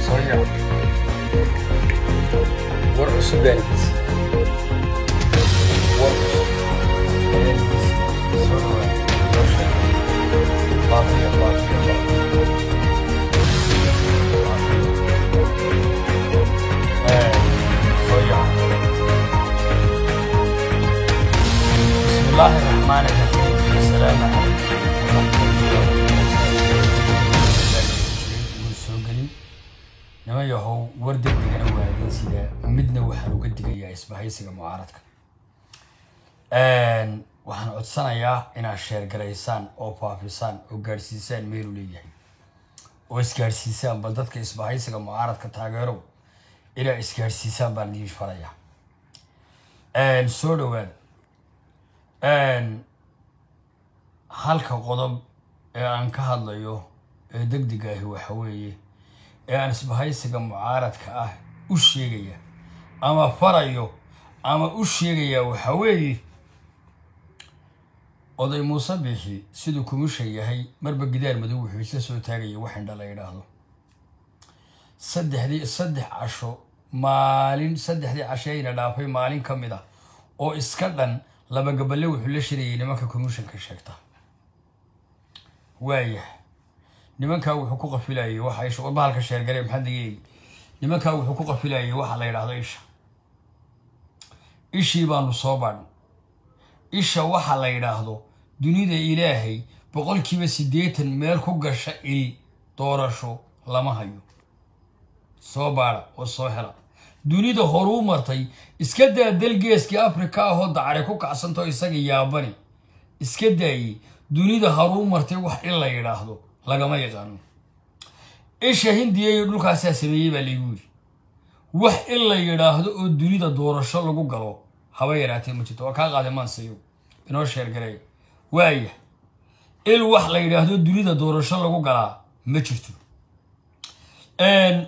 صنع وارقص البالد وارقص بالد صنع بسم الله الرحمن الرحيم السلام عليكم laba war degdegana waadeen sida midna waxaan uga digayaa isbahaysiga mucaaradka waxaan codsanayaa inaad sheergaraysaan oo faafisaan oo gaadhsiisaan meelu leeyahay oo bal dadka isbahaysiga mucaaradka taageerow inaad isgaadhsiisaan baan idin farayaa soo dhawaada halka qodob ee aan ka hadlayo ee degdegaahi waxa weeye ee aan isbahaysiga mucaaradka ah u sheegaya ama farayo ama u sheegaya waxaa weeye oday muuse biixi siduu kumushan yahay marba gidaar madow wuxuu isla soo taagaya waxindha la yidhaahdo saddexdii saddex casho maalin saddexdii casho dhaafay maalin ka mid a ah, oo iska dhan laba gaballe wuxuu la shirayay nimanka kumushanka sheegta waayahay nimankaa wuxuu ku qafilayay waxa isha warba halka sheergale maxaadlageegi nimankaa wuxuu ku qafilayay waxa la yidhahdo isha ishii baanu soo badhnay isha waxa la yidhaahdo dunida ilaahay boqolkiiba siddeetan meel ku gasha il doorasho lama hayo soo baadha oo soo hela dunida horuu martay iska daa geeskii afrika ahoo dacare ku kacsantao isaga yaabani iska daayey dunida haruu martay wax in la yidhaahdo lagama yaqaano isha hindiya iyo dhulkaasaa sameeyey baa laygu yidhi wax in la yidhaahdo oo dunida doorasho lagu galo haba yaraatee ma jirto waa kaa qaaday maanseyo inoo sheergareeyo waaya il wax la yidhaahdo dunida doorasho lagu galaa ma jirto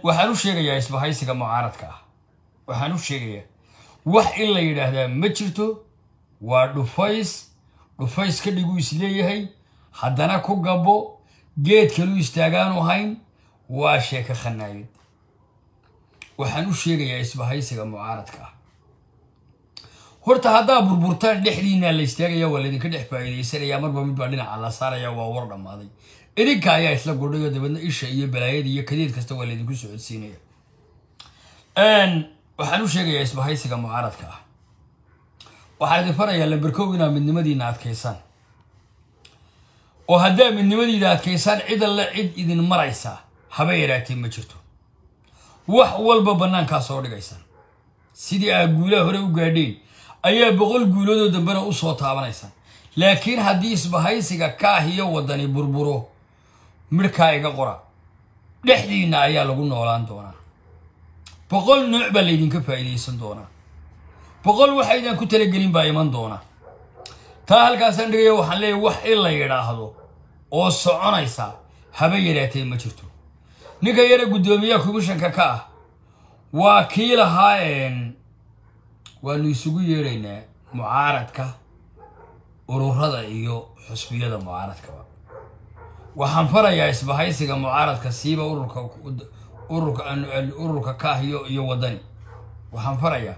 waxaan u sheegayaa isbahaysiga mucaaradka ah waxaan u sheegayaa wax in la yidhaahdaa ma jirto waa dhufays dhufays ka dhigu isleeyahay haddana ku gabbo geed kalu istaagaanu hayn waa sheeko khanaayad waxaan u sheegayaa isbahaysiga mucaaradka ah horta haddaa burburtaan dhexdiinaa la istaagaya waa laydinka dhex faa'iidaysanayaa marba midbaa dhinaca la saaraya waa war dhammaaday idinka ayaa isla gudhayo dabadna isha iyo balaayad iyo kadeed kasta waa laydinku socodsiinaya waxaan u sheegayaa isbahaysiga mucaaradka ah waxaan idin farayaa lamber inaa midnimadiina adkaysaan oo haddaa midnimadiida adkaysaan cid alle cid idin maraysa haba yaraatee ma jirto wax walba bannaankaa soo dhigaysaan sidii aad guulaha hore u gaadheen ayaa boqol guuladoo dambena u soo taabanaysaan laakiin haddii isbahaysiga kaah iyo waddani burburo midhkaa iga qora dhexdiinna ayaa lagu noolaan doonaa boqol nooc baa laydinka faa'iidaysan doonaa boqol waxa idaan ku talagelin baa iman doona taa halkaasaan dhigaya waxaan leeyahy wax in la yidhaahdo oo soconaysa haba yidhaatee ma jirto ninka yara guddoomiyaha komishanka ka ah waa kii lahaa waanu isugu yeedhaynaa mucaaradka ururada iyo xusbiyada mucaaradkaba waxaan farayaa isbahaysiga mucaaradka siiba ururka ururka ururka ka ah iyo iyo wadani waxaan farayaa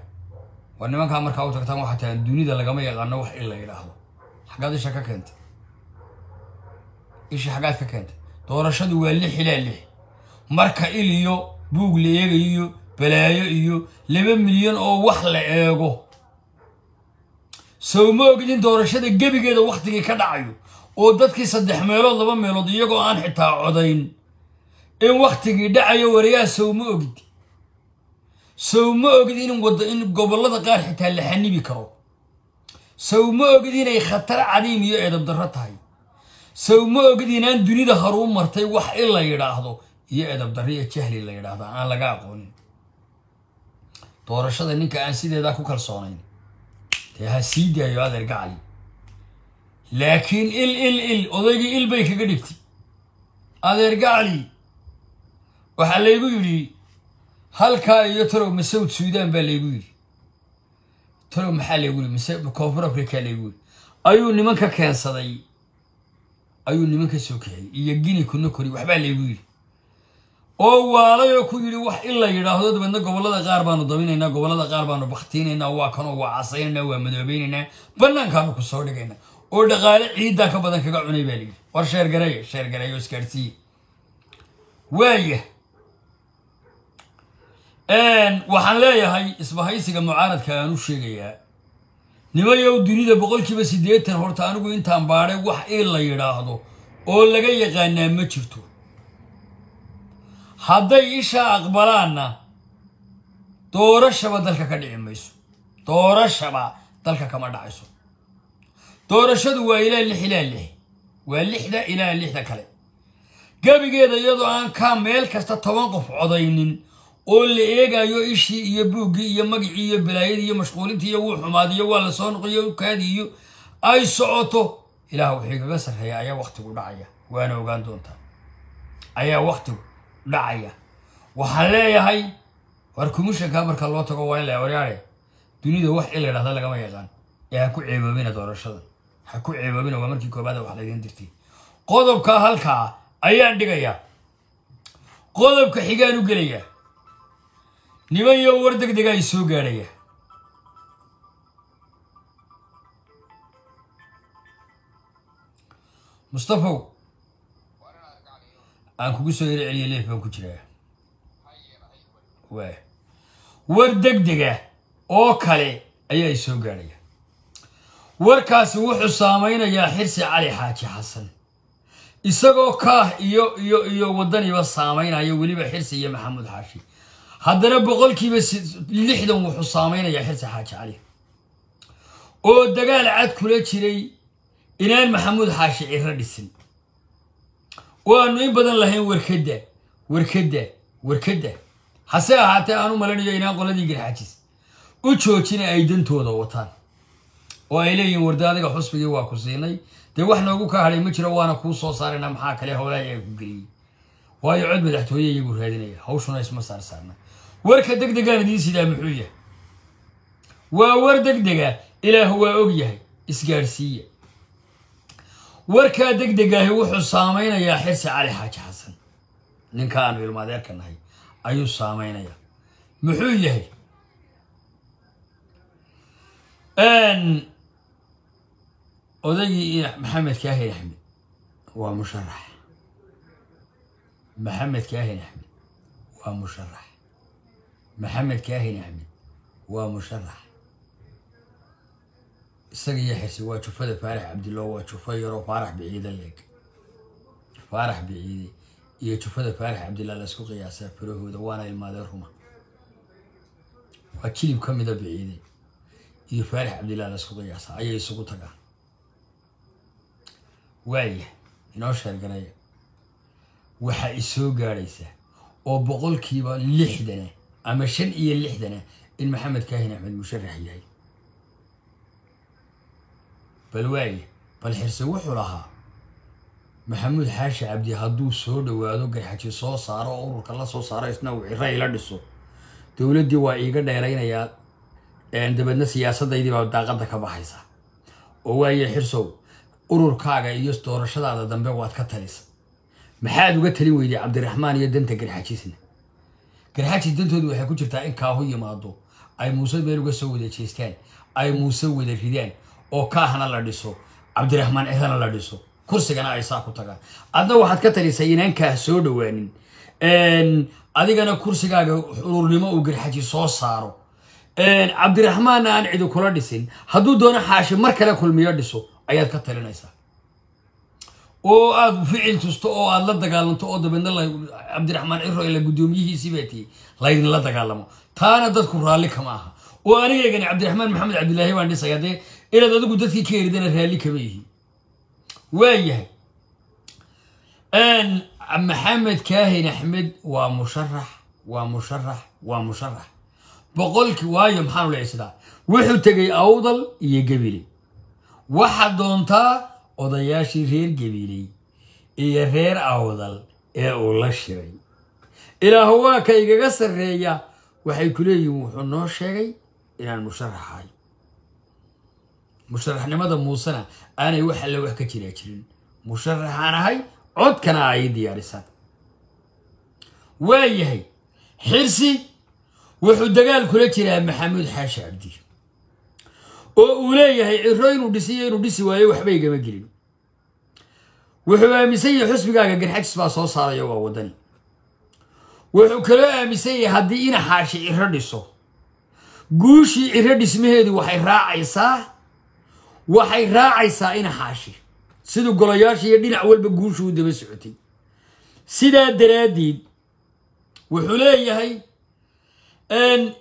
waa nimankaa markaa u tagtaan waxaa tahaan dunida lagama yaqaano wax in la yidhaahdo xaggaad isha ka keentay isha xaggaad ka keentay doorashadu waa lix ilaa lix marka il buug la eegayo balaayo iyo laba milyan oo wax la eego sow ma ogid in doorashada gebigeeda wakhtigii ka dhacayo oo dadkii saddex meelood laba meelood iyagoo aan xitaa codayn in wakhtigii dhacayo wariyaha sow ma ogid sow ma ogid in wada in gobollada qaar xitaa la xanibi karo sow ma ogid inay khatar cadiim iyo darro tahay sow ma ogid inaan dunida haruu martay wax in la yidhaahdo iyo eedabdarro iyo jahli la yidhaahdo aan laga aqoonin doorashada ninka aan sideedaa ku kalsoonayn dee ha sii daayo adeer gacali laakiin il il il odaygii il bay kaga dhibtay adeer gacali waxaa laygu yidhi halkaa iyo tarow masawd suudaan baa laygu yidhi talow maxaa layguli mise koonfur africa layguli ayuu nimanka keensaday ayuu nimanka soo kaxiyey iyo gini kuna kori waxbaa laygu yidhi oo waalay oo ku yidhi wax in la yidhaahdo dabeedna gobollada qaar baanu daminaynaa gobollada qaar baanu bakhtiinaynaa waa kanoo waa casaynaynaa waa madoobeynaynaa bannaankaanu ku soo dhigaynaa oo dhaqaale ciiddaa ka badan kaga cunay baa layidhi war sheergareeye sheergareeye oo isgaadhsiiye waaya waxaan leeyahay isbahaysiga mucaaradka aan u sheegayaa nimayow dunida boqolkiiba siddeetan horta anigu intaan baadhay wax ii la yidhaahdo oo laga yaqaanaa ma jirto hadday ishaa aqbalaanna doorashaba dalka ka dhici mayso doorashaba dalka kama dhacayso doorashadu waa ilaa lix ilaa lix waa lixda ilaa lixda kale gebigeeda iyadoo aan kaa meel kasta toban qof codaynin oo la eegayo ishii iyo buuggii iyo magicii iyo balaayadii iyo mashquulintii iyo wuu xumaadiyo waa la soo noqiyo kaadiiyo ay socoto ilaah wixii kaga sarreeya ayaa wakhtigu dhacaya waana ogaan doontaa ayaa waktigu dhacaya waxaan leeyahay war kumishankaa marka loo tago waa in la waryaare dunida wax in la ydhahda lagama yaqaan ee ha ku ceeboobina doorashada ha ku ceeboobina waa markii koobaada wax laydin dirtay qodobka halkaa ayaan dhigayaa qodobka xigaan u gelayaa niman iyo war deg dega ay soo gaadhaya mustafaw aan kugu soo yaro celiya leef baan ku jiraa waay war deg dega oo kale ayaa ay soo gaadhaya warkaasi wuxuu saamaynayaa xirsi cali xaaji xasan isagoo kaah iyo iyo iyo wadaniba saamaynaya weliba xirsi iyo maxamuud xaashi haddana boqolkiiba lixdan wuxuu saamaynayaa xirsi xaaji cali oo dagaal cad kula jiray inaan maxamuud xaashi ciro dhisin oo aanu in badan lahayn warkadda warkadda warkadda hase ahaatee aan u malanayo inaan qoladii garxajis u joojina ay dantooda wataan oo ay leeyihiin warde adiga xusbigii waa ku siinay dee wax noogu ka hadhay ma jiro waana kuu soo saarayna maxaa kale howlahay ay ku geliyey waayo cod madaxtooye iyagu raadinaya hawshuna isma saarsaarna warka deg degaan idiin sidaa muxuu yahay waa war deg dega ilaah waa og yahay isgaadhsiiya warkaa deg degaahi wuxuu saamaynayaa xirsi cali xaaji xasan ninka aanu ilmaadeerka nahay ayuu saamaynayaa muxuu yahay odaygii maxamed kaahin axmed waa musharax maxamed kaahin axmed waa musharax maxamed kaahin axmed waa musharax isaga yaxayse waa jufada faarax cabdillow waa jufa yaroo faarax biciida leeg faarax biciide iyo jufada faarax cabdillah la isku qiyaasaa farahooda waana imaadee ruma waa jilib ka mida biciide iyo faarax cabdillah la isku qiyaasaa ayay isugu tagaan waaya inoo sheergaraya waxaa isoo gaadhaysa oo boqolkiiba lixdana ama shan iyo lixdana in maxamed kaahin axmed musharax yahay bal waaye bal xirse wuxuu lahaa maxamuud xaashi cabdi hadduu soo dhowaado garxaji soo saaro oo ururka la soo saaro isna uu ciro ila dhiso dowladdii waa iiga dheeraynayaa dabeedna siyaasadaydiibaa daaqadda ka baxaysa oo waaye xirsow ururkaaga iyo doorashadaada dambe waad ka talisa maxaad uga talin weyday cabdiraxmaan iyo danta garxajisna garxaaji dantoodu waxay ku jirtaa in kaahu yimaado ay muuse meel uga soo wada jeestaan ay muuse wada ridaan oo kaahna la dhiso cabdiraxmaan ehlana la dhiso kursigana ay saa ku tagaan adna waxaad ka talisay inaan kaah soo dhowaanin adigana kursigaaga xururnimo uu garxaji soo saaro cabdiraxmaanna aan cidi kula dhisin hadduu doono xaashi mar kale kulmiyo dhiso ayaad ka talinaysaa oo aad ficil tusto oo aad la dagaalanto oo dabeedna cabdiraxmaan ciro ila guddoomiyihiisii guddoomiyihiisiibaa tihi laydinla dagaalamo taana dadku raalli kama aha oo anigaygani cabdiraxmaan maxamed cabdilaahi baan dhisaya dee inaad adigu dadkii ka eridana raalli kama yihi waayahay maxamed kaahin axmed waa musharax waa musharax waa musharax boqolki waayo maxaanu leesidaa wuxuu tegay awdal iyo gabile waxaad doontaa odayaashii reer gebiiley iyo reer awdal ee uu la shiray ilaah waa igaga sarreeya waxay kuleeyihiin wuxuu noo sheegay inaan musharaxahay musharaxnimada muusena aanay wax alle wax ka jiraa jirin musharaxaan ahay codkana ay diyaarisa waa yahay xirsi wuxuu dagaal kula jiraa maxamuud xaashi cabdi oo uu leeyahay ciro inuu dhisiyo inuu dhisi waayo waxba igama gelin wuxuu aaminsan yahay xusbigaaga garxajis baa soo saaraya waa waddani wuxuu kaloo aaminsan yahay haddii ina xaashi ciro dhiso guushii ciro dhismaheedu waxay raacaysaa waxay raacaysaa ina xaashi siduu golayaasha iyo dhinac walba guushu u daba socotay sidaa daraaddeed wuxuu leeyahay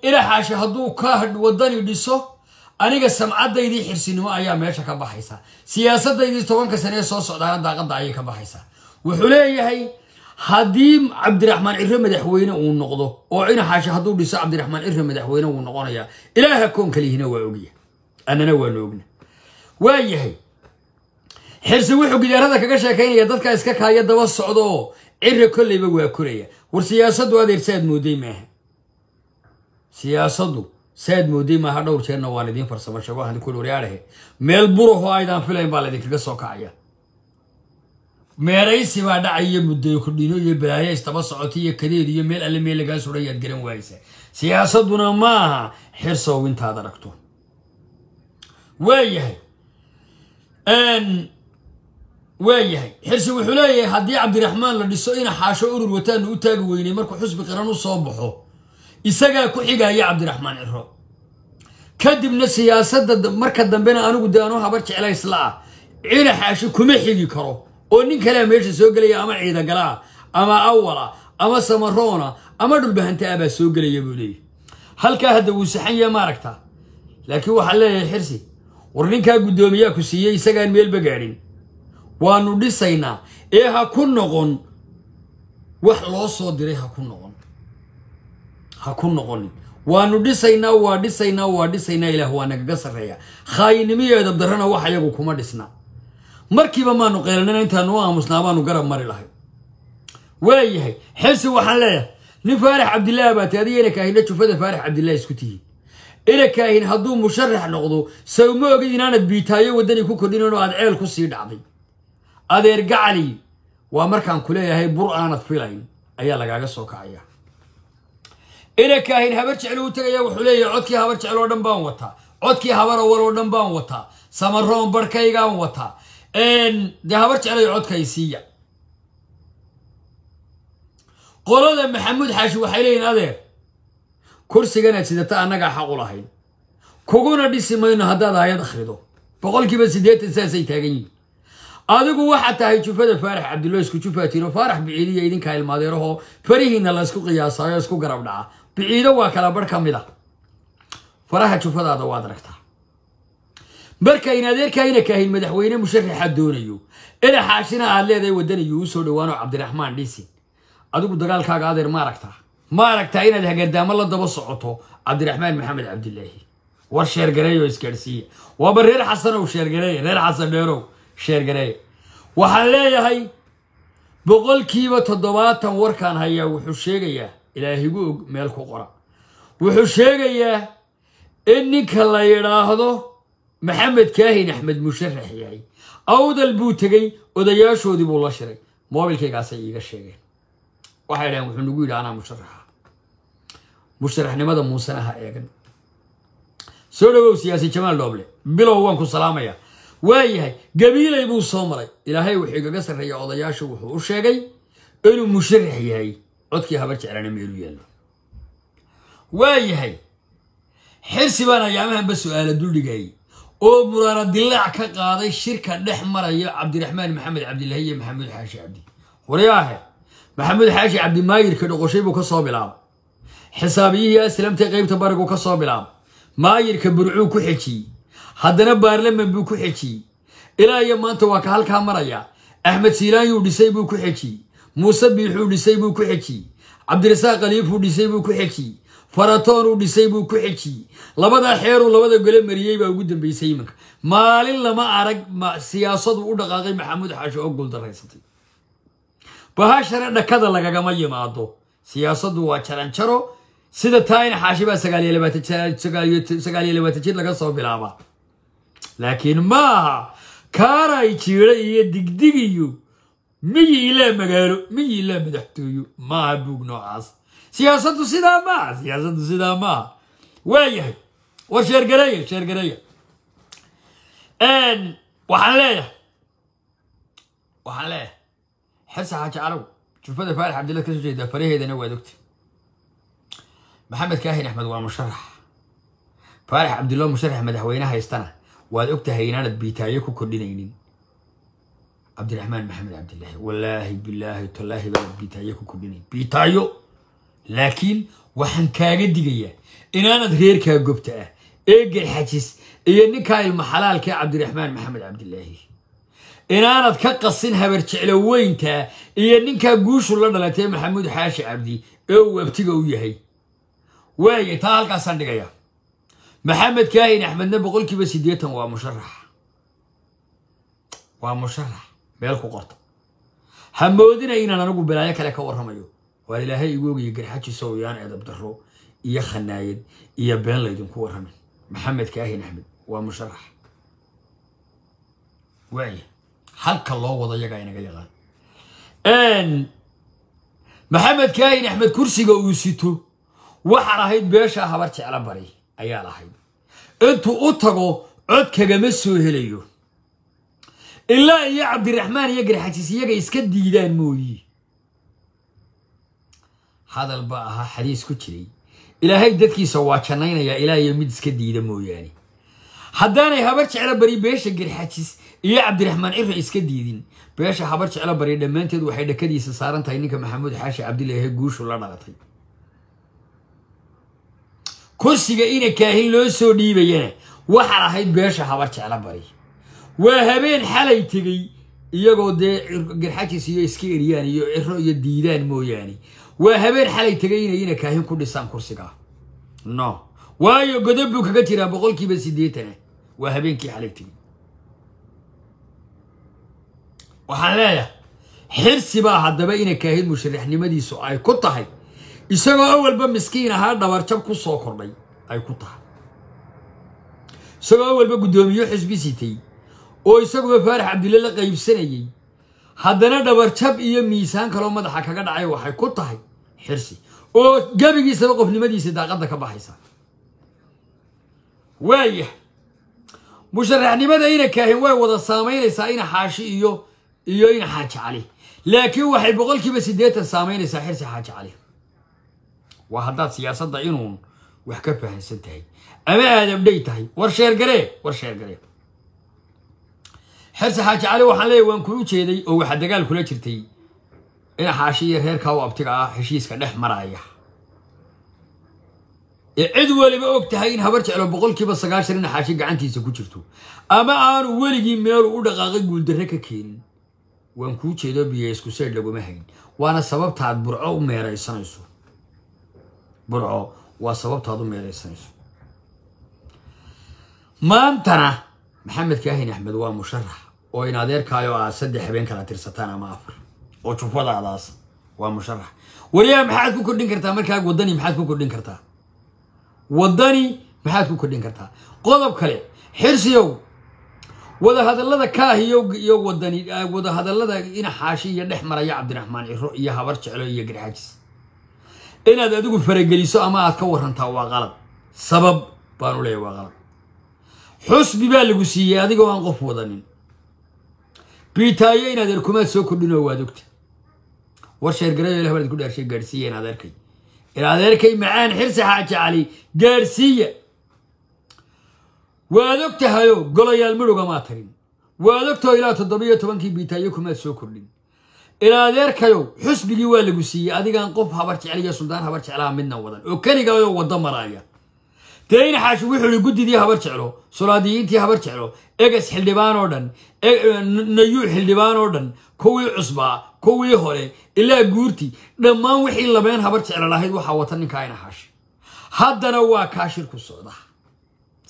ina xaashi hadduu ka waddani dhiso aniga samcadaydii xirsinimo ayaa meesha ka baxaysa siyaasadaydii tobanka sane soo socdaana daaqada ayay ka baxaysaa wuxuu leeyahay haddii cabdiraxmaan cire madaxweyne uu noqdo oo cinaxaashi hadduu dhiso cabdiraxmaan cire madaxweyne wuu noqonayaa ilaaha koon kalihina waa ogya annana waanu ogna waa xirsi wuxuu gidaarada kaga sheekaynaya dadka iska kaaya daba socda oo cire kolleyba waa koraya war siyaasadu adeersa aad mooday maaha siyaasadu saad mooday maaha dhowr jeerna waan idiin farsamo sheeg waxaan idinku waryaadhahe meel burahoo aydaan filayn baa laydinkaga soo kacaya meeraysi baa dhacay iyo muddayo kordhino iyo balaayo istaba socota iyo kadeed iyo meel alle meel lagaa suran yaad garan waaysa siyaasaduna ma aha xirsow intaad aragto waayahay waa xirsi wuxuu leeyahay haddii cabdiraxmaan la dhiso ina xaasho urur wataanu u taagi weynay markuu xusbi qiran u soo baxo isagaa ku xigaya cabdiraxmaan ciro kadibna siyaasadda marka dambena anigu dee aanu habar jecla isla ah cina xaashi kuma xigi karo oo nin kalea meesha soo gelaya ama ciidagalaa ama awala ama samaroona ama dhulbahantaa ah baa soo gelaya buu leeyahy halkaa hadda wuu saxan ma maaragta laakiin waxaa leeyahay xirsi war ninkaa guddoomiyaa ku siiyey isagaan meelba gaadhin waanu dhisaynaa ee ha ku noqon wax loo soo diray ha ku noqon ha ku noqonin waanu dhisaynaa waa dhisaynaa waa dhisaynaa ilaah waa nagaga sarreeya khaayinimiyo edab darrana wax ayagu kuma dhisna markiiba maanu qeelanana intaanu u aamusnaa baanu garab mari lahay waayahay xilsi waxaan leeyahay nin faarax cabdilaahi baa ti adiga inakaahinna jufada faarax cabdillahi isku tihiin inakaahin hadduu musharax noqdo sawma ogid inaanad biitaayo waddani ku kordhinan oo aad ceel ku sii dhacday adeer gacali waa markaan ku leeyahay bur aanad filayn ayaa lagaaga soo kacaya ina kaahin habar jecel uu tegaya wuxuu leeyahay codkii habar jecel oo dhan baan wataa codkii habar awal oo dhan baan wataa samaroon barhkaygaan wataa dee habar jeclay codkay siiya qolada maxamuud xaashi waxay leeyihin adeer kursiganaad sidata annagaa xaq u lahayn kuguna dhisi mayno haddaad aayad akhrido boqolkiiba siddeetan saasay taagan yihin adigu waxaad tahay jufada faarax cabdulla isku jufaatiin oo faarax biciiliya idinkaa ilmaadeerahoo farihiinna la isku qiyaasaayo isku garab dhaca بعيدة وكلا بركة ملا فراها تشوف هذا هذا وادركتا بركة إنا ذير كاينة كاين مدحوين مشرح حدونيو إلا حاشنا اللي ذي ودني يوسف لوانو عبد الرحمن ليسي أدوك دقال كاك ما ركتا ما ركتا إنا ذي قدام الله دبص عطو عبد الرحمن محمد عبد الله وشير قريو إسكرسية وبرير حسن وشير قريو رير حسن ديرو شير قريو وحالي هاي بقول كيبة تدواتا وركان هيا وحوشيقيا ilaahigu og meel ku qora wuxuu sheegayaa in ninka la yidhaahdo maxamed kaahin axmed musharax yahay awdal buu tegey odayaashoodii buu la shiray moobilkaygaasay iiga sheegeen waxay dhaheen wuxuu nagu yidhi anaa musharaxa musharaxnimada muusena ha eegan soo dhagow siyaasi jamaal dhooble bilow waan ku salaamayaa waayahay gabiilay buu soo maray ilaahay wuxuu igaga sarreeya odayaasha wuxuu u sheegay inuu musharax yahay codkii haba jeclaana meelu yaallo waa yahay xirsi baan ayaamahanba su-aala duldhigayay oo muraara dilaac ka qaaday shirka dhex maraya cabdiraxmaan maxamed cabdilahi iyo maxamuud xaashi cabdi waryaahe maxamuud xaashi cabdi maayirka buu ka soo bilaabay xisaabiyihii aslamtay qaybta bariguu ka soo bilaabay maayirka burcuu ku xejiyey haddana baarlaman buu ku xejiyey ilaa iyo maanta waa ka halkaa maraya axmed siilaan yuu dhisay buu ku xejiyey muuse biixuu dhisay buu ku xejiyey cabdirasaaq khaliifuu dhisay buu ku xejiyey faratoonuu dhisay buu ku xejiyey labada xeeruu labada gole mariyey baa ugu dambeysay imanka maalin lama arag siyaasadu u dhaqaaqay maxamuud xaashi oo guuldaraysatay bahashana dhakada lagagama yimaado siyaasadu waa jaranjaro sida taayin xaashi baa sagaal iyo labaatan jir laga soo bilaabaa laakiin maaha kaaray jiiray iyo digdig miyiilaa magaalo miyiilaa madaxtooyo maaha buug noocaas siyaasaddu sidaa maaha siyaasaddu sidaa maaha waayahay war sheergareeya sheergareeya waxaan leeyahay waxaan leeyahay xesa xaaji caraw jufada faarax cabdilla kasoo jeedaa faraheedana waad ogta maxamed kaahin axmed waa musharax faarax cabdillo musharax madaxweyne haystana waad ogtahay inaanad biitaayo ku kordhinaynin cabdiraxmaan maxamed cabdilaahi wallaahi bilaahi tallaahi baan biitaayo ku kordhinay biitaayo laakiin waxaan kaaga digayaa inaanad reerkaa gobta ah eegel xajis iyo ninkaa ilma xalaalkee cabdiraxmaan maxamed cabdilaahi inaanad ka qasin habar jeclo weyntaa iyo ninkaa guushu la dhalatay maxamuud xaashi cabdi ee uu abtiga u yahay waaya taa halkaasaan dhigaya maxamed kaahin axmedna boqolkiiba siddeetan waa musharax waa musharax meel ku qorta ha moodina inaan anigu balaayo kale ka warramayo waan ilaahay igu ogaya garxajiisa yaan edab darro iyo khanaayad iyo been laydinku warramin maxamed kaahin axmed waa musharax waaya halka loo wado yagaa inaga yaqaan maxamed kaahin axmed kursiga uu sito waxaan ahayd beeshaa habar jeclo bari ayaad ahayd intuu u tago cod kagama soo helayo ilaa iyo cabdiraxmaan iyo garxajis iyaga iska diidaan mooyi hadal ba ahaa xadiis ku jiray ilaahay dadkiisa waa jannaynayaa ilaa iyo mid iska diida mooyaane haddaanay habar jeclo bari beesha garxajis iyo cabdiraxmaan cira iska diidin beesha habar jeclo bari dhammaanteed waxay dhakadiisa saaran tahay ninka maxamuud xaashi cabdilaahee guushu la dhalatay kursiga ina kaahin loo soo dhiibayana waxaad ahayd beesha habar jeclo bari waa habeen xalay tegey iyagoo dee garxajiis iyo iska eriyaan iyo ciro iyo diidaan mooyaane waa habeen xalay tegaynayina kaahin ku dhisaan kursigaa no waayo godob buu kaga jiraa boqolkiiba siddeetana waa habeenkii xalay tegey waxaan leeyahay xirsi baa haddaba ina kaahin musharaxnimadiisu ay ku tahay isagoo awalba miskiin ahaa dhabarjab ku soo kordhay ay ku tahay isagoo awalba guddoomiyo xisbi sitay oo isaguba faarax cabdille la qaybsanayey haddana dhabarjab iyo miisaan kaloo madaxa kaga dhacay waxay ku tahay xirsi oo gebigiisaba qofnimadiisa daaqadda ka baxaysa waaya musharaxnimada ina kaahin way wada saamaynaysaa ina xaashi iyo iyo ina xaaji cali laakiin waxay boqolkiiba kiiba siddeetan saamaynaysaa xirsi xaaji waa haddaad siyaasadda inuun wax ka fahansan tahay ama aadabdhay tahay war sheergaree war sheergaree xerse xaaji cali waxaan leeyahy waan kuu jeeday oo waxaa dagaal kula jirtay in xaashi iyo reerkaa u abtiga ah heshiiska dhex maraya ee cid weliba og tahay in habar jeclo boqolkiiba sagaashan in xaashi gacantiisa ku jirto ama aanu weligii meelu u dhaqaaqay guuldarre ka keenin waan kuu jeedo biyo seed laguma hayn waana sababtaad burco u meeraysanayso burco waa sababtaad u meeraysanayso maantana maxamed kaahin axmed waa musharax oo in adeerkaayo aa saddex habeen kala tirsataan ama afar oo jufadaadaas waa musharax wariyaa maxaad ku kordhin kartaa markaaga wadani maxaad ku kordhin kartaa wadani maxaad ku kordhin kartaa qodob kale xirsiyow wadahadallada kaahiyo iyo wadani wadahadallada ina xaashi iyo dhex maraya cabdiraxmaan ciro iyo habar jeclo iyo garxaajis inaad adigu farageliso ama aad ka warantaa waa qalad sabab baanu leeyahy waa qalad xusbi baa lagu siiyey adigoo aan qof wadanin biitaayo in adeerkumaad soo kordhinoo waad ogta war sheergaraya ilah baad ku dhaarshay gaadhsiiya in adeerkay in adeerkay macaan xirsi xaaji cali gaadhsiiya waad og tahayo golayaal midhugama tagin waad ogtaho ilaa toddobiyo tobankii biitaayo kumaad soo kordhin in adeerkayow xusbigii waa lagu siiyey adigaan qof habar jeceliya suldaan habar jeclaha midna wadan oo keligaayoo waddo maraaya dee xaashi wuxuu yihi guddidii habar jeclo sulaadiyiintii habar jeclo eges xildhibaan oo dhan e-, e, nayuu xildhibaan oo dhan kuwii cusbaa kuwii hore ilaa guurti dhammaan wixii labeen habar jecla lahayd waxaa wata ninkaa inaxaashi haddana waa kaa shir ku socda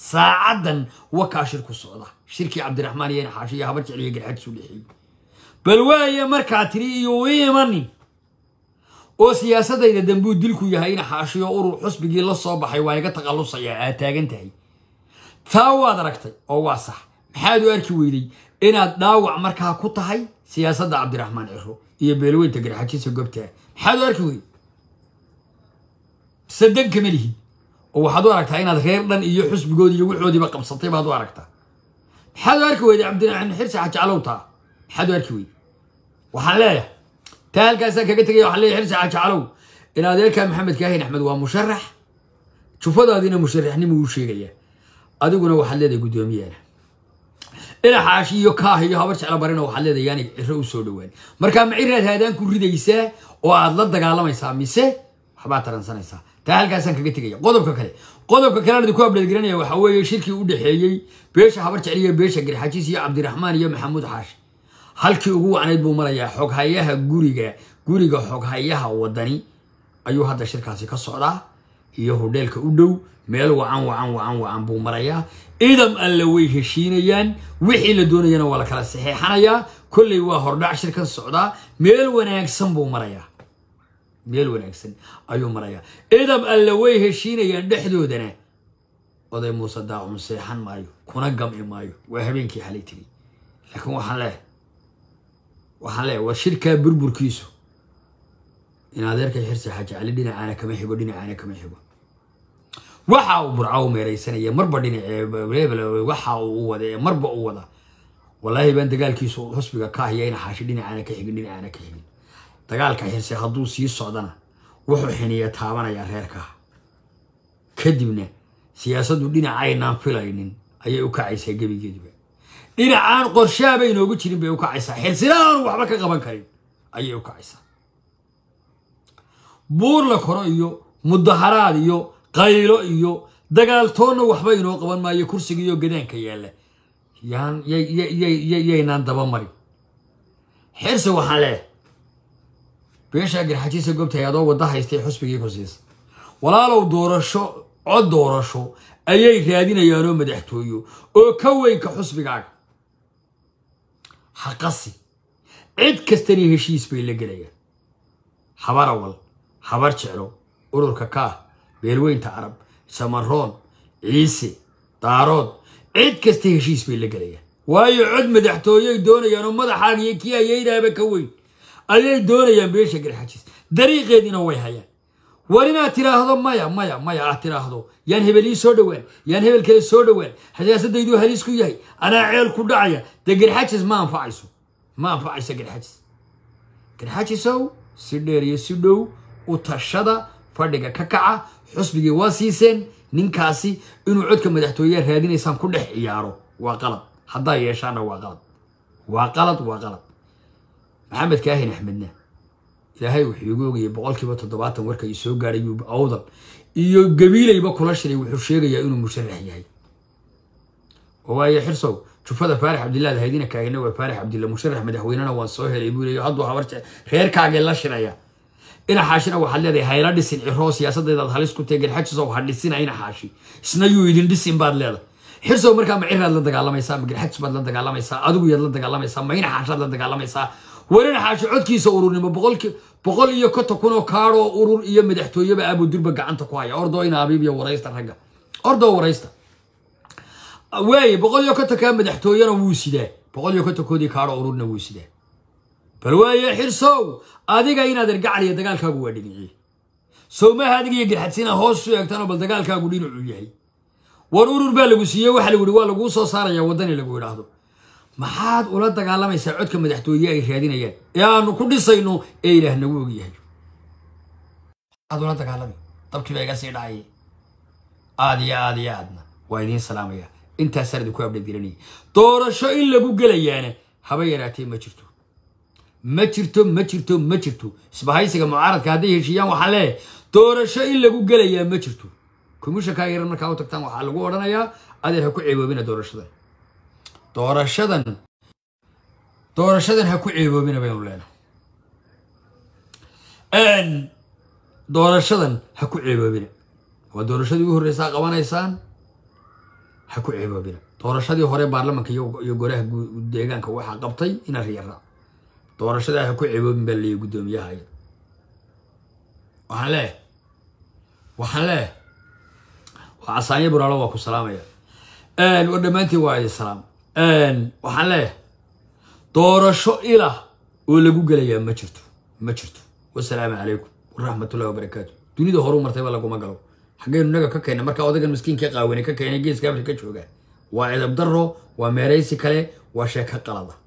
saacaddan waa kaa shir ku socda shirkii cabdiraxmaan iyo xaashi iyo habar jeclo iyo garxadiisuu dhexeeyey bal waaye markaa tiri iyo ii imanin oo siyaasadayda dambuu dilku yahay in xaashiyo urur xusbigii la soo baxay waa iga taqallusaya aad taagan tahay taa waad aragtay oo waa sax maxaad u arki weyday inaad dhaawac markaa ku tahay siyaasadda cabdiraxmaan ciro iyo beelweynta garxajiso gobta maxaad u arki weyday mise dankama lihi oo waxaad u aragtaa inaad reer dhan iyo xusbigoodii iyo waxoodiiba qabsatay baad u aragtaa maxaad u arki weyday cabdiraxmaan xirsi xajaclowtaa maxaad u arki weyday waxaan leeyahay taa halkaasaan kaga tegaya waxaa leey xirsi xaajacalow in adeerkaa maxamed kaahin axmed waa musharax jufadaadiina musharaxnimo uu sheegaya adiguna waxaad leedahay guddoomiyaana ina xaashi iyo kaah iyo habar jecla barina waxaad leedahay yaani ciro u soo dhowaan markaa ma cirinaad haadaan ku ridaysaa oo aad la dagaalamaysaa mise waxbaad taransanaysaa taa halkaasaan kaga tegaya qodobka kale qodobka kalena idinku abdheedgaranaya waxaa weeye shirkii u dhexeeyey beesha habar jecliya beesha garxajiis iyo cabdiraxmaan iyo halkii ugu wacnayd buu marayaa xoghayaha guriga guriga xoghayaha wadani ayuu hadda shirkaasi ka socdaa iyo hodheelka u dhow meel wacan wacan wacan wacan buu marayaa idam alle way heshiinayaan wixii la doonayana waa la kala saxeexanayaa kolley waa hordhac shirkan socdaa meel wanaagsan buu marayaa meel wanaagsan ayuu marayaa idam alle way heshiinayaan dhexdoodana oday muuse daacun seexan maayo kuna gami maayo waa habeenkii xalay timi laakiin waxaan leehay waxaale waa shirkaa burburkiisu in adeerka xirsi xaaji cali dhinacaana kama xigo dhinacaana kama xigo waxa uu burcaw meeraysanaya marba dhinaceel eh, eh, uu wada ee eh, marba u wada walaahi baan dagaalkiisu xusbiga ka ahiyayna xaashi dhinacaana ka xigin dhinacaana ka xigin dagaalka xirsi hadduu sii socdana wuxuu xiniya taabanaya reerka kadibna siyaasaddu dhinacaynaan filaynin ayay u kacaysaa gebigeediba dhinacaan qorshaaba inoogu jirin bay u kacaysaa xilsilaanu waxba ka qaban karin ayay u kacaysaa buur la koro iyo mudaharaad iyo qaylo iyo dagaal waxba inoo qaban maayo kursiga iyo gadaanka yaalla yaan yaynaan marin xirsi waxaan leeh beeshaa garxajiisa goobtahay adoo wadda haystay xusbigii kursiisa walaalow doorasho cod doorasho ayay raadinayaanoo madaxtooyo oo ka weynka xusbigaaga haqasi cid kastani heshiis bay la gelayaan habar awal habar jeclo ururka kaah beelweynta carab samaroon ciise daarood cid kasta heshiis bay la gelayaan waayo cod madaxtooyey doonayaan oo madaxaaga iyo kii hayaydaaba ka weyn ayay doonayaan beesha garxajis dariiqeediina way hayaan war inaad tidhaahdo maya maya maya aad tidhaahdo yaan hebel soo dhowaan yaan hebel kale soo dhowaan xajaasadaydu haliis ku yahay anaa ceel ku dhacaya dee garxajis ma anfacayso ma anfacayso garxajis garxajisow si dheer iyo si dhow u tashada fadhiga ka kaca xusbigii waa siiseen ninkaasi inuu codka madaxtooyaha raadinaysaan ku dhex ciyaaro waa qalad haddaa yeeshaana waa qalad waa qalad waa qalad maxamed kaahin axmedna ilaahay wuxuu igu ogayay boqolkiiba toddobaatan warka ii soo gaadhay awdal iyo gabiilayba kula shiray wuxuu sheegayaa inuu musharax yahay waayo xirsow jufada faarax cabdillah lahaydina kaagina waa faarax cabdilla musharax madaxweynena waan soo helay buu leeyo hadduu habar reerkaagee la shiraya ina xaashina waxaad leedahay hayla dhisin ciroo siyaasadeedaad halis ku teegeen xajisow ha dhisina ina xaashi isna yuu idin dhisin baad leedahay xirsow markaa ma ciraad la dagaalamaysaa magirxajis baad la dagaalamaysaa adigu yaad la dagaalamaysaa ma xaashaad la dagaalamaysaa war xaashi codkiisa ururnimo boqolkii boqol iyo konton kunoo kaadhoo urur iyo madaxtooyeba aabudurba gacanta ku haya ordoo inaabiib iyo waraysta ragga ordoo waraysta waaye boqol iyo kontonkaa madaxtooyena wuu sidaa boqol iyo kontonkoodii kaadhoo ururna wuu sidaa bal waaye xirsow adiga inaad gacaliya dagaalkaagu waa dhiniciyey sowmaha adigiyo iyo garxadsiina hoos su eegtaanoo bal dagaalkaagu dhinacuu yahay war urur baa lagu siiyey waxaa lagu yihi waa laguu soo saaraya waddani lagu idhaahdo maxaad ula dagaalamaysaa codka madaxtooye ay raadinayaan ee aanu ku dhisayno ee ilaah nagu ogyahay maxaad ula dagaalamay dabkii baa iga sii dhacay aad iyo aad iyo aadna waa idiin salaamaya intaasaan idinku abdhagelinaya doorasho in lagu gelayaana haba yaraatee ma jirto ma jirto ma jirto ma jirto isbahaysiga mucaaradka hadday heshiiyaan waxaa leeyahay doorasho in lagu gelayaa ma jirto komishankaa yaran markaa u tagtaan waxaa lagu odhanayaa adeer ha ku ceeboobina doorashada doorashadan doorashadan ha ku ceeboobina baynu leenahay doorashadan ha ku ceeboobina waa doorashadii ugu horreysaa qabanaysaan ha ku ceeboobina doorashadii hore baarlamanka iyo goraha deegaanka waxaa qabtay ina riyara doorashadaa ha ku ceeboobin baa leeyahy guddoomiyahaaya waxaan leeyahay waxaan leeyahay waa casaaniya buraalo waa ku salaamaya war dhammaantii waa idi salaam waxaan leeyahay doorasho ilah oo lagu gelayaa ma jirto ma jirto wasalaamu calaykum waraxmatullahi wabarakaatu dunida horu martayba laguma galo xaggeynu inaga ka keenay markaa odagan miskiinka qaawene ka keenay geeska afrika jooga waa cidabdaro waa meeraysi kale waa sheeka qalada